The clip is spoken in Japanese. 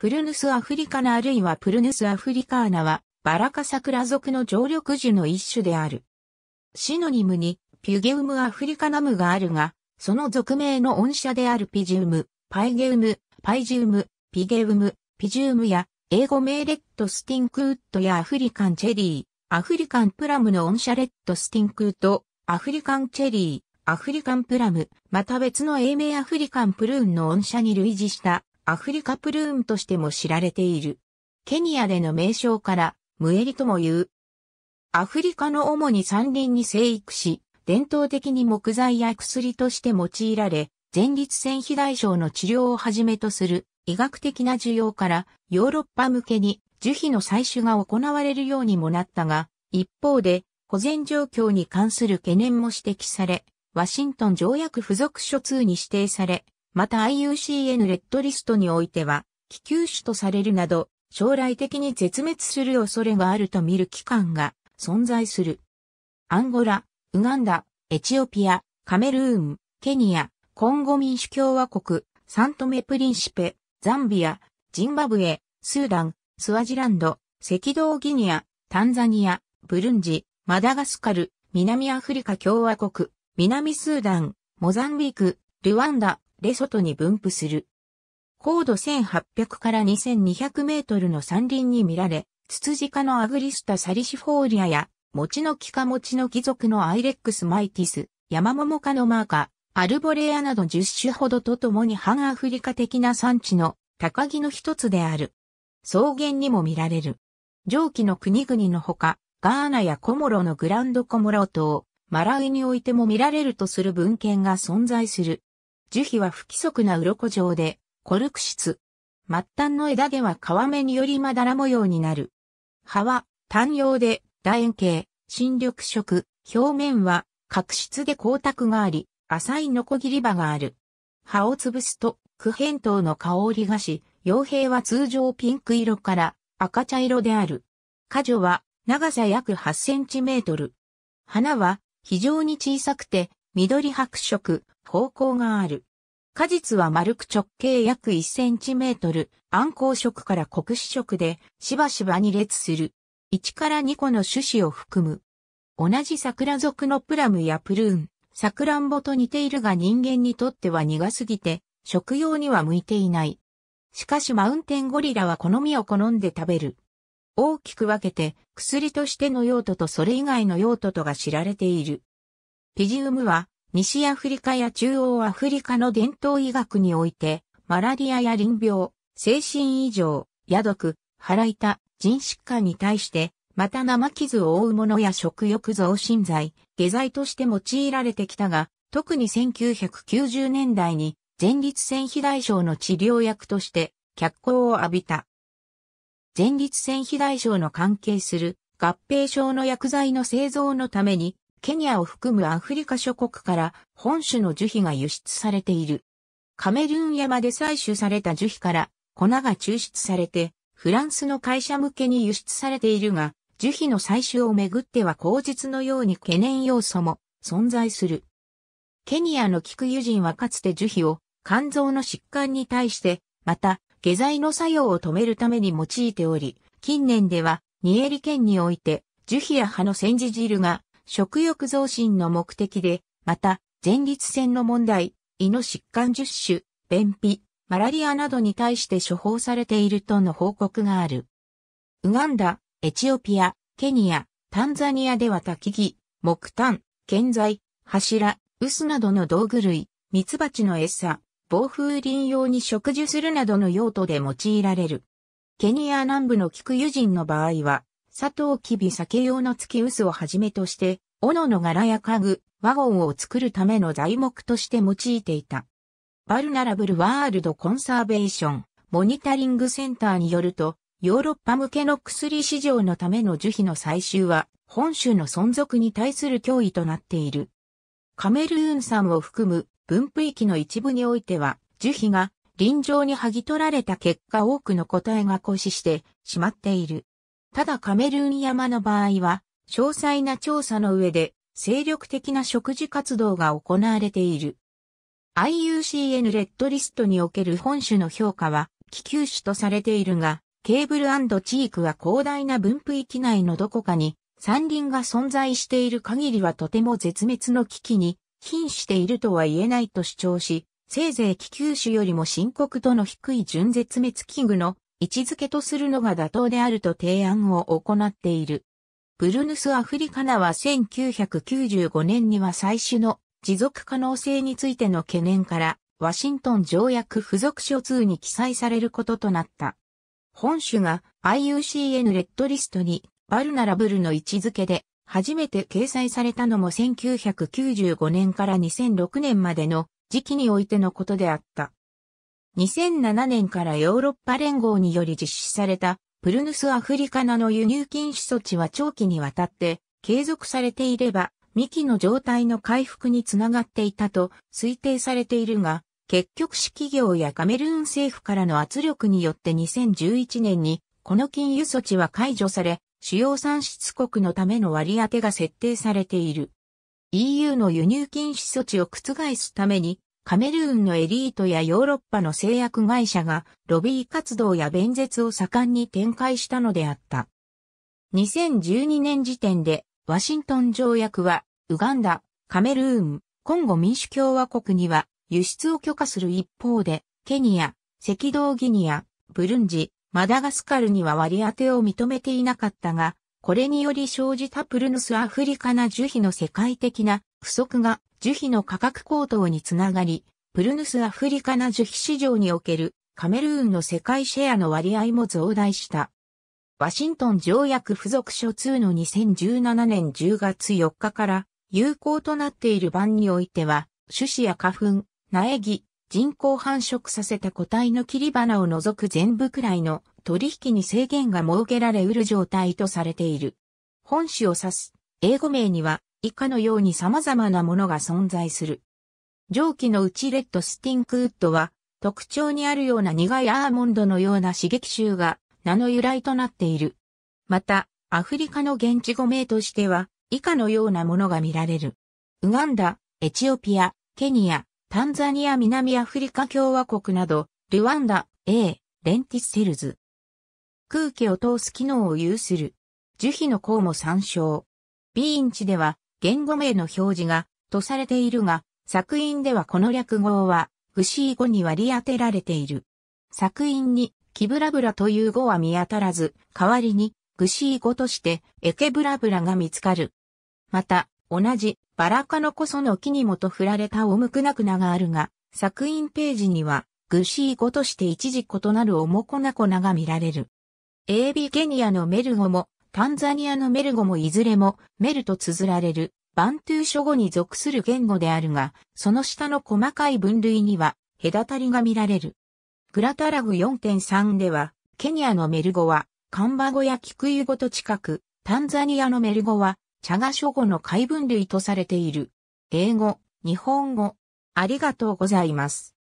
プルヌスアフリカナあるいはプルヌスアフリカーナは、バラ科桜属の常緑樹の一種である。シノニムに、ピュゲウムアフリカナムがあるが、その属名の音社であるピジウム、パイゲウム、パイジウム、ピゲウム、ピジウムや、英語名レッドスティンクウッドやアフリカンチェリー、アフリカンプラムの音社レッドスティンクウッド、アフリカンチェリー、アフリカンプラム、また別の英名アフリカンプルーンの音社に類似したアフリカプルーンとしても知られている。ケニアでの名称から、ムエリとも言う。アフリカの主に山林に生育し、伝統的に木材や薬として用いられ、前立腺肥大症の治療をはじめとする医学的な需要からヨーロッパ向けに樹皮の採取が行われるようにもなったが、一方で保全状況に関する懸念も指摘され、ワシントン条約付属書通に指定され、また IUCN レッドリストにおいては、気球種とされるなど、将来的に絶滅する恐れがあると見る機関が存在する。アンゴラ、ウガンダ、エチオピア、カメルーン、ケニア、コンゴ民主共和国、サントメプリンシペ、ザンビア、ジンバブエ、スーダン、スワジランド、赤道ギニア、タンザニア、ブルンジ、マダガスカル、南アフリカ共和国、南スーダン、モザンビーク、ルワンダ、レソトに分布する。高度1800から2200メートルの山林に見られ、ツツジ科のアグリスタサリシフォーリアや、餅の木か餅の貴族のアイレックスマイティス、山桃科のマーカ、アルボレアなど10種ほどとともに半アフリカ的な産地の高木の一つである。草原にも見られる。上記の国々のほか、ガーナやコモロのグランドコモロ島、マラウイにおいても見られるとする文献が存在する。樹皮は不規則な鱗状で、コルク質。末端の枝毛は皮目によりまだら模様になる。葉は単葉で楕円形、新緑色、表面は角質で光沢があり、浅いノコギリ葉がある。葉を潰すと、苦変糖の香りがし、傭兵は通常ピンク色から赤茶色である。花女は長さ約8センチメートル。花は非常に小さくて緑白色、方向がある。果実は丸く直径約1センチメートル、暗光色から黒子色で、しばしば2列する。1から2個の種子を含む。同じ桜属のプラムやプルーン、桜んぼと似ているが人間にとっては苦すぎて、食用には向いていない。しかしマウンテンゴリラは好みを好んで食べる。大きく分けて、薬としての用途とそれ以外の用途とが知られている。ピジウムは、西アフリカや中央アフリカの伝統医学において、マラリアや淋病、精神異常、野毒、腹痛、腎疾患に対して、また生傷を負うものや食欲増進剤、下剤として用いられてきたが、特に1990年代に前立腺肥大症の治療薬として脚光を浴びた。前立腺肥大症の関係する合併症の薬剤の製造のためにケニアを含むアフリカ諸国から本種の樹皮が輸出されている。カメルーン山で採取された樹皮から粉が抽出されて、フランスの会社向けに輸出されているが、樹皮の採取をめぐっては口実のように懸念要素も存在する。ケニアの菊油人はかつて樹皮を肝臓の疾患に対して、また下剤の作用を止めるために用いており、近年ではニエリ県において樹皮や葉の煎じ汁が食欲増進の目的で、また、前立腺の問題、胃の疾患十種、便秘、マラリアなどに対して処方されているとの報告がある。ウガンダ、エチオピア、ケニア、タンザニアではき木、木炭、建材、柱、薄などの道具類、蜜蜂の餌、防風林用に植樹するなどの用途で用いられる。ケニア南部の菊油人の場合は、サトウキビ酒用の月薄をはじめとして、斧の柄や家具、ワゴンを作るための材木として用いていた。バルナラブルワールドコンサーベーション、モニタリングセンターによると、ヨーロッパ向けの薬市場のための樹皮の採集は、本州の存続に対する脅威となっている。カメルーン山を含む分布域の一部においては、樹皮が臨場に剥ぎ取られた結果多くの個体が行使してしまっている。ただカメルーン山の場合は、詳細な調査の上で、精力的な食事活動が行われている。IUCN レッドリストにおける本種の評価は、気球種とされているが、ケーブルチークは広大な分布域内のどこかに、山林が存在している限りはとても絶滅の危機に、瀕しているとは言えないと主張し、せいぜい気球種よりも深刻度の低い準絶滅危惧の位置づけとするのが妥当であると提案を行っている。ブルヌス・アフリカナは1995年には最初の持続可能性についての懸念から、ワシントン条約付属書2に記載されることとなった。本種が IUCN レッドリストにバルナラブルの位置づけで初めて掲載されたのも1995年から2006年までの時期においてのことであった。2007年からヨーロッパ連合により実施されたプルヌスアフリカナの輸入禁止措置は長期にわたって継続されていれば、幹の状態の回復につながっていたと推定されているが、結局市企業やカメルーン政府からの圧力によって2011年にこの禁輸措置は解除され、主要産出国のための割り当てが設定されている。EU の輸入禁止措置を覆すためにカメルーンのエリートやヨーロッパの製薬会社がロビー活動や弁舌を盛んに展開したのであった。2012年時点でワシントン条約はウガンダ、カメルーン、コンゴ民主共和国には輸出を許可する一方でケニア、赤道ギニア、ブルンジ、マダガスカルには割り当てを認めていなかったが、これにより生じたプルヌスアフリカナ樹皮の世界的な不足が樹皮の価格高騰につながり、プルヌスアフリカナ樹皮市場におけるカメルーンの世界シェアの割合も増大した。ワシントン条約付属書2の2017年10月4日から有効となっている版においては、種子や花粉、苗木、人工繁殖させた個体の切り花を除く全部くらいの取引に制限が設けられうる状態とされている。本種を指す英語名には以下のように様々なものが存在する。蒸気のうちレッドスティンクウッドは特徴にあるような苦いアーモンドのような刺激臭が名の由来となっている。また、アフリカの現地語名としては以下のようなものが見られる。ウガンダ、エチオピア、ケニア、タンザニア、南アフリカ共和国など、ルワンダ、A、レンティセルズ。空気を通す機能を有する。樹皮の項も参照。B インチでは、言語名の表示が、とされているが、作品ではこの略語は、不思語に割り当てられている。作品に、キブラブラという語は見当たらず、代わりに、グシー語として、エケブラブラが見つかる。また、同じ、バラ科のこその木にもと振られたオムクナクナがあるが、作品ページには、グシー語として一時異なるオモコナコナが見られる。エービケニアのメルゴも、タンザニアのメル語もいずれもメルと綴られるバントゥー諸語に属する言語であるが、その下の細かい分類には隔たりが見られる。グラタラグ4.3では、ケニアのメル語はカンバ語やキクユ語と近く、タンザニアのメル語はチャガ諸語の解分類とされている。英語、日本語、ありがとうございます。